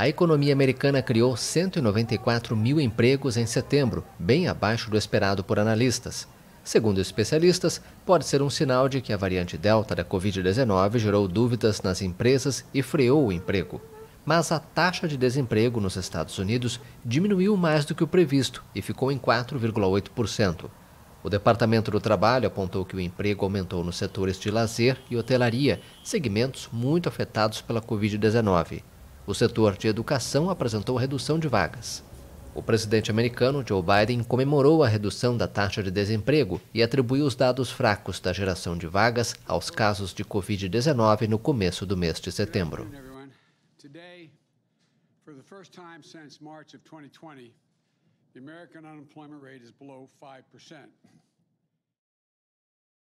A economia americana criou 194 mil empregos em setembro, bem abaixo do esperado por analistas. Segundo especialistas, pode ser um sinal de que a variante Delta da Covid-19 gerou dúvidas nas empresas e freou o emprego. Mas a taxa de desemprego nos Estados Unidos diminuiu mais do que o previsto e ficou em 4,8%. O Departamento do Trabalho apontou que o emprego aumentou nos setores de lazer e hotelaria, segmentos muito afetados pela Covid-19. O setor de educação apresentou redução de vagas. O presidente americano Joe Biden comemorou a redução da taxa de desemprego e atribuiu os dados fracos da geração de vagas aos casos de Covid-19 no começo do mês de setembro.